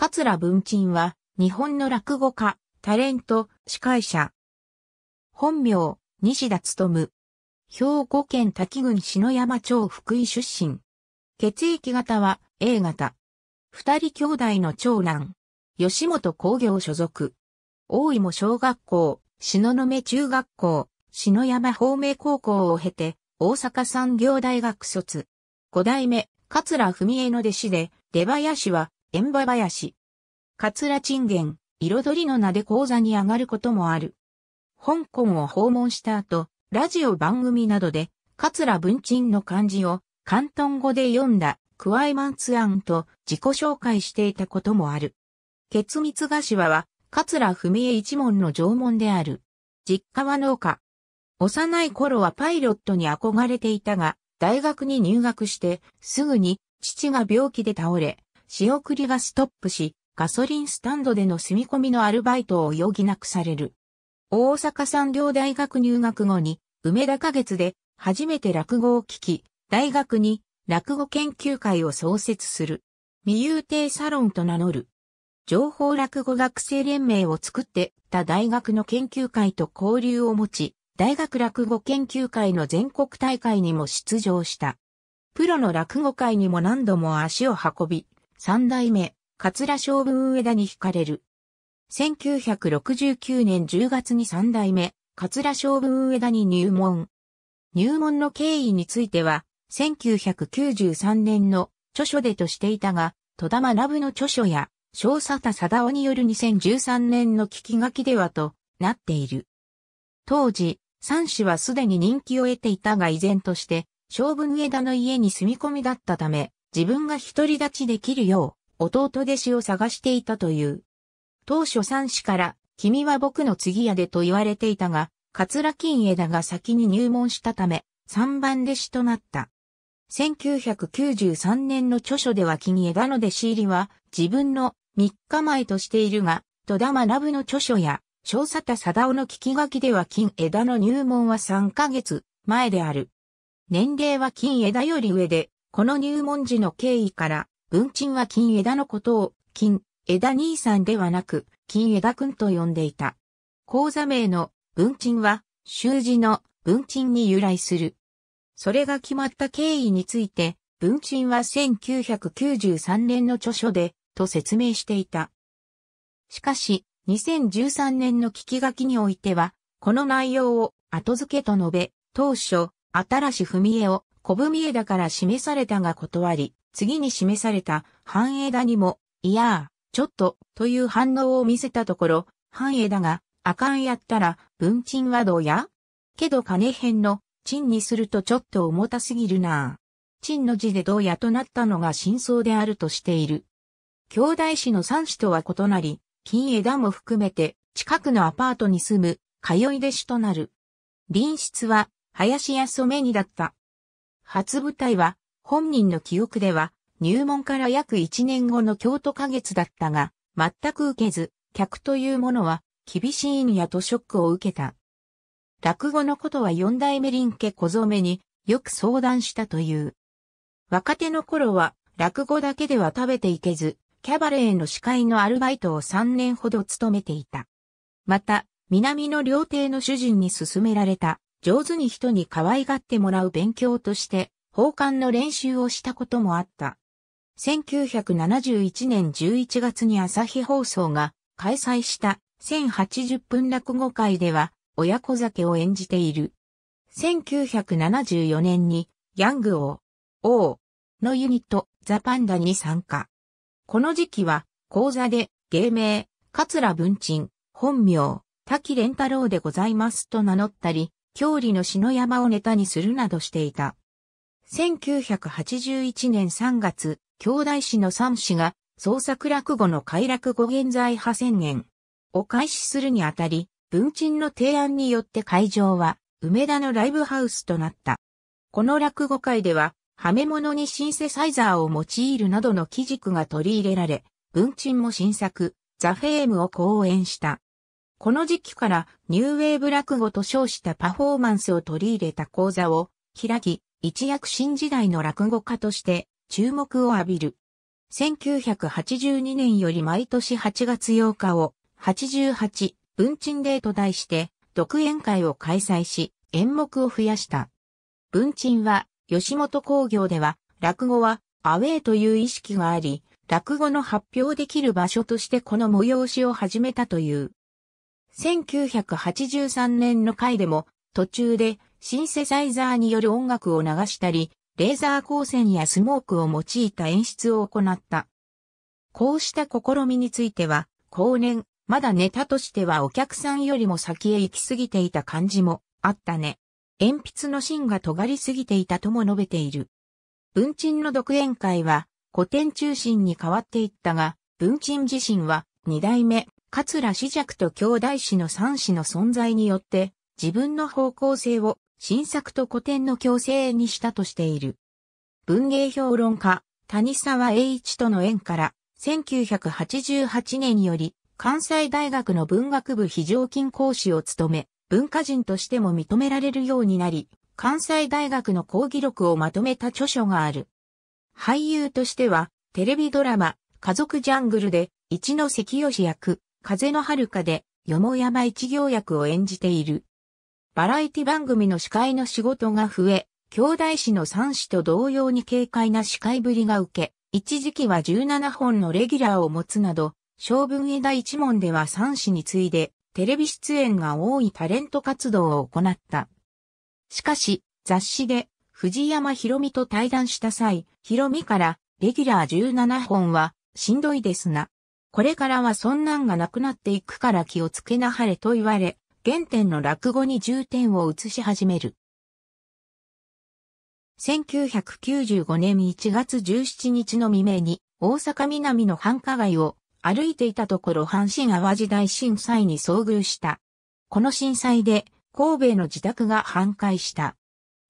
桂文鎮は、日本の落語家、タレント、司会者。本名、西田勤。兵庫県滝郡篠山町福井出身。血液型は A 型。二人兄弟の長男。吉本工業所属。大井も小学校、篠目中学校、篠山方面高校を経て、大阪産業大学卒。五代目、桂文江の弟子で、出林は塩場林。桂鎮玄、彩りの名で講座に上がることもある。香港を訪問した後、ラジオ番組などで、桂文鎮の漢字を、広東語で読んだ、クワイマンツアンと自己紹介していたこともある。血シ柏は、桂文江一門の縄文である。実家は農家。幼い頃はパイロットに憧れていたが、大学に入学して、すぐに父が病気で倒れ、仕送りがストップし、ガソリンスタンドでの住み込みのアルバイトを余儀なくされる。大阪産業大学入学後に、梅田花月で初めて落語を聞き、大学に落語研究会を創設する。未遊亭サロンと名乗る。情報落語学生連盟を作ってた大学の研究会と交流を持ち、大学落語研究会の全国大会にも出場した。プロの落語会にも何度も足を運び、三代目、桂将軍上田に惹かれる。1969年10月に三代目、桂将軍上田に入門。入門の経緯については、1993年の著書でとしていたが、戸田ブの著書や、小佐田貞夫による2013年の聞き書きではとなっている。当時、三氏はすでに人気を得ていたが依然として、将軍上田の家に住み込みだったため、自分が独り立ちできるよう、弟弟子を探していたという。当初三子から、君は僕の次やでと言われていたが、桂金枝が先に入門したため、三番弟子となった。1993年の著書では金枝の弟子入りは、自分の三日前としているが、戸田学の著書や、小佐田貞夫の聞き書きでは金枝の入門は3ヶ月前である。年齢は金枝より上で、この入門時の経緯から、文鎮は金枝のことを、金、枝兄さんではなく、金枝くんと呼んでいた。講座名の文鎮は、習字の文鎮に由来する。それが決まった経緯について、文鎮は1993年の著書で、と説明していた。しかし、2013年の聞き書きにおいては、この内容を後付けと述べ、当初、新しみえを小文枝から示されたが断り、次に示された半枝にも、いやー、ちょっと、という反応を見せたところ、半枝が、あかんやったら、文鎮はどうやけど金編の、鎮にするとちょっと重たすぎるなぁ。鎮の字でどうやとなったのが真相であるとしている。兄弟子の三子とは異なり、金枝も含めて、近くのアパートに住む、通い弟子となる。隣室は、林や染にだった。初舞台は、本人の記憶では、入門から約1年後の京都花月だったが、全く受けず、客というものは、厳しいんやとショックを受けた。落語のことは四代目林家小染によく相談したという。若手の頃は落語だけでは食べていけず、キャバレーの司会のアルバイトを3年ほど務めていた。また、南の料亭の主人に勧められた上手に人に可愛がってもらう勉強として、奉還の練習をしたこともあった。1971年11月に朝日放送が開催した1080分落語会では親子酒を演じている。1974年にヤング王、王のユニットザ・パンダに参加。この時期は講座で芸名、桂文鎮、本名、滝蓮太郎でございますと名乗ったり、郷里の篠山をネタにするなどしていた。1981年3月、京大師の三氏が創作落語の快楽語現在派宣言を開始するにあたり、文鎮の提案によって会場は梅田のライブハウスとなった。この落語会では、はめ物にシンセサイザーを用いるなどの基軸が取り入れられ、文鎮も新作、ザ・フェームを講演した。この時期からニューウェーブ落語と称したパフォーマンスを取り入れた講座を開き、一躍新時代の落語家として注目を浴びる。1982年より毎年8月8日を88文鎮デーと題して独演会を開催し演目を増やした。文鎮は吉本工業では落語はアウェーという意識があり、落語の発表できる場所としてこの催しを始めたという。1983年の回でも途中でシンセサイザーによる音楽を流したり、レーザー光線やスモークを用いた演出を行った。こうした試みについては、後年、まだネタとしてはお客さんよりも先へ行き過ぎていた感じもあったね。鉛筆の芯が尖りすぎていたとも述べている。文鎮の独演会は古典中心に変わっていったが、文鎮自身は二代目桂史尺と兄弟子の三子の存在によって、自分の方向性を新作と古典の共生にしたとしている。文芸評論家、谷沢栄一との縁から、1988年より、関西大学の文学部非常勤講師を務め、文化人としても認められるようになり、関西大学の講義録をまとめた著書がある。俳優としては、テレビドラマ、家族ジャングルで、一ノ関義役、風の遥かで、よもやま一行役を演じている。バラエティ番組の司会の仕事が増え、兄弟子の三子と同様に軽快な司会ぶりが受け、一時期は17本のレギュラーを持つなど、将軍枝一門では三子に次いで、テレビ出演が多いタレント活動を行った。しかし、雑誌で、藤山博美と対談した際、博美から、レギュラー17本は、しんどいですな、これからはそんなんがなくなっていくから気をつけなはれと言われ、原点の落語に重点を移し始める。1995年1月17日の未明に大阪南の繁華街を歩いていたところ阪神淡路大震災に遭遇した。この震災で神戸の自宅が半壊した。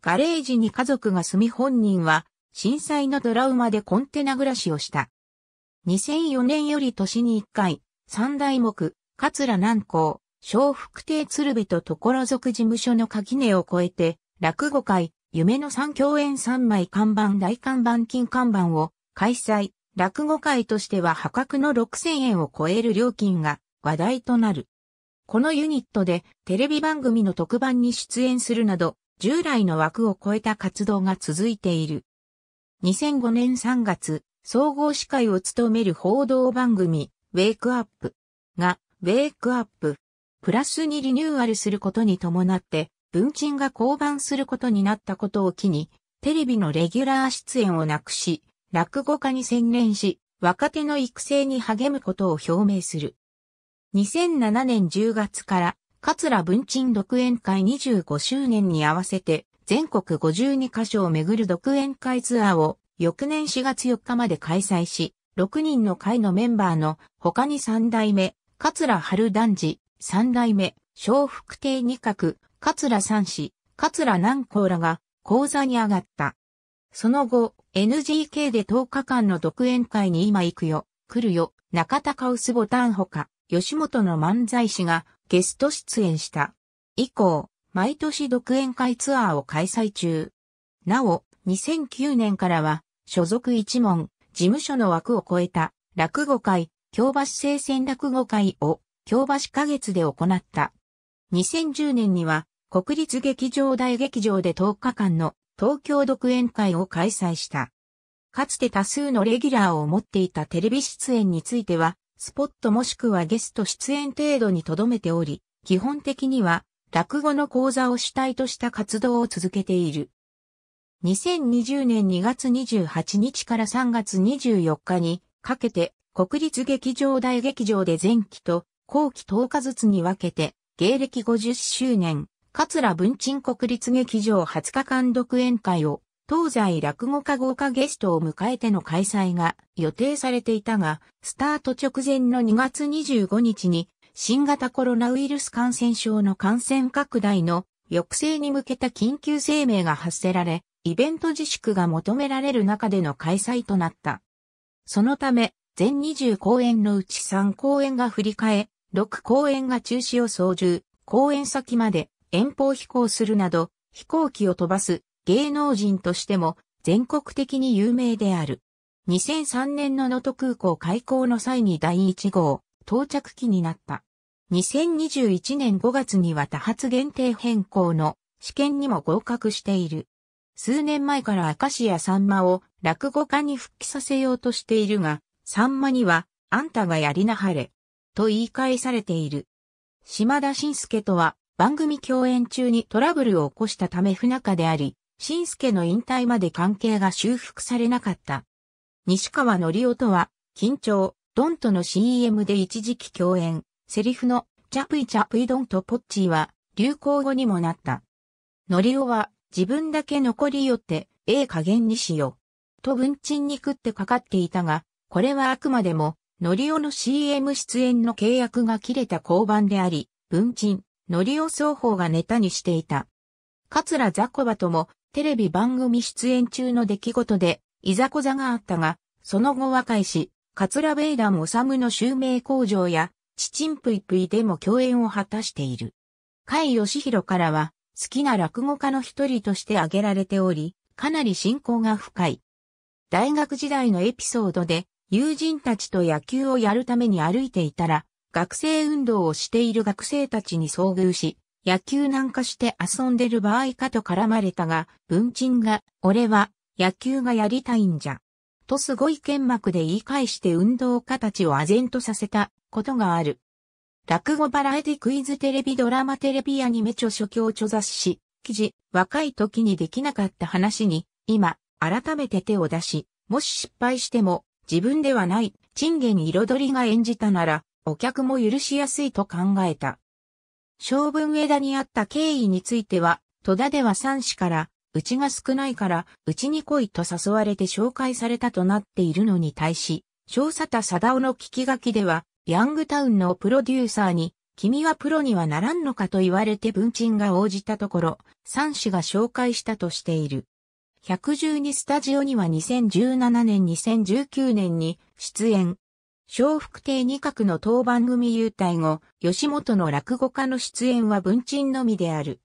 ガレージに家族が住み本人は震災のトラウマでコンテナ暮らしをした。2004年より年に1回、三大目、桂南光、小福亭鶴瓶と所属事務所の垣根を越えて、落語会、夢の三共演三枚看板大看板金看板を開催、落語会としては破格の6000円を超える料金が話題となる。このユニットでテレビ番組の特番に出演するなど、従来の枠を超えた活動が続いている。2005年3月、総合司会を務める報道番組、ウェイクアップが、ウェイクアップ、プラスにリニューアルすることに伴って、文鎮が降板することになったことを機に、テレビのレギュラー出演をなくし、落語家に専念し、若手の育成に励むことを表明する。2007年10月から、桂文鎮独演会25周年に合わせて、全国52カ所を巡る独演会ツアーを翌年4月4日まで開催し、6人の会のメンバーの他に3代目、桂春男児、3代目、小福亭二角、桂三氏、桂南光らが講座に上がった。その後、NGK で10日間の独演会に今行くよ、来るよ、中田カウスボタンほか、吉本の漫才師がゲスト出演した。以降、毎年独演会ツアーを開催中。なお、2009年からは、所属一門、事務所の枠を超えた、落語会、京橋聖戦落語会を、京橋花月で行った。2010年には、国立劇場大劇場で10日間の東京独演会を開催した。かつて多数のレギュラーを持っていたテレビ出演については、スポットもしくはゲスト出演程度に留めており、基本的には落語の講座を主体とした活動を続けている。2020年2月28日から3月24日にかけて国立劇場大劇場で前期と後期10日ずつに分けて芸歴50周年桂文鎮国立劇場20日間独演会を東西落語家豪華ゲストを迎えての開催が予定されていたが、スタート直前の2月25日に新型コロナウイルス感染症の感染拡大の抑制に向けた緊急声明が発せられ、イベント自粛が求められる中での開催となった。そのため、全20公演のうち3公演が振り替え、6公演が中止を操縦、公演先まで遠方飛行するなど、飛行機を飛ばす芸能人としても全国的に有名である。2003年の能登空港開港の際に第1号到着機になった。2021年5月には多発限定変更の試験にも合格している。数年前から明石家さんまを落語家に復帰させようとしているが、さんまには、あんたがやりなはれ、と言い返されている。島田紳介とは、番組共演中にトラブルを起こしたため不仲であり、紳介の引退まで関係が修復されなかった。西川のりおとは、緊張、ドンとの CM で一時期共演、セリフの、チャプイチャプイドンとポッチーは、流行語にもなった。のりおは、自分だけ残りよって、ええ加減にしよ。と文鎮に食ってかかっていたが、これはあくまでも、ノリオの CM 出演の契約が切れた交番であり、文鎮、ノリオ双方がネタにしていた。桂ザコバとも、テレビ番組出演中の出来事で、いざこざがあったが、その後和解し、桂米サムの襲名工場や、チチンプイプイでも共演を果たしている。甲義弘からは、好きな落語家の一人として挙げられており、かなり信仰が深い。大学時代のエピソードで、友人たちと野球をやるために歩いていたら、学生運動をしている学生たちに遭遇し、野球なんかして遊んでる場合かと絡まれたが、文鎮が、俺は野球がやりたいんじゃ。とすごい剣幕で言い返して運動家たちを唖然とさせたことがある。落語バラエティクイズテレビドラマテレビアニメ著書教著雑誌、記事、若い時にできなかった話に、今、改めて手を出し、もし失敗しても、自分ではない、賃金彩りが演じたなら、お客も許しやすいと考えた。小文枝にあった経緯については、戸田では三子から、うちが少ないから、うちに来いと誘われて紹介されたとなっているのに対し、小佐田貞夫の聞き書きでは、ヤングタウンのプロデューサーに、君はプロにはならんのかと言われて文鎮が応じたところ、三氏が紹介したとしている。112スタジオには2017年2019年に出演。小福亭二角の当番組優待後、吉本の落語家の出演は文鎮のみである。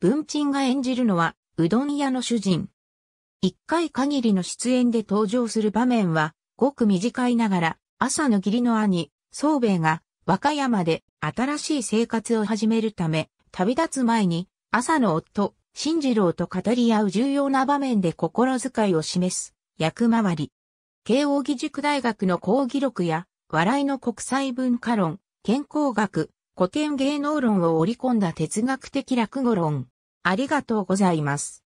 文鎮が演じるのは、うどん屋の主人。一回限りの出演で登場する場面は、ごく短いながら、朝の義理の兄、宗兵衛が和歌山で新しい生活を始めるため、旅立つ前に朝の夫、新次郎と語り合う重要な場面で心遣いを示す役回り。慶応義塾大学の講義録や、笑いの国際文化論、健康学、古典芸能論を織り込んだ哲学的落語論。ありがとうございます。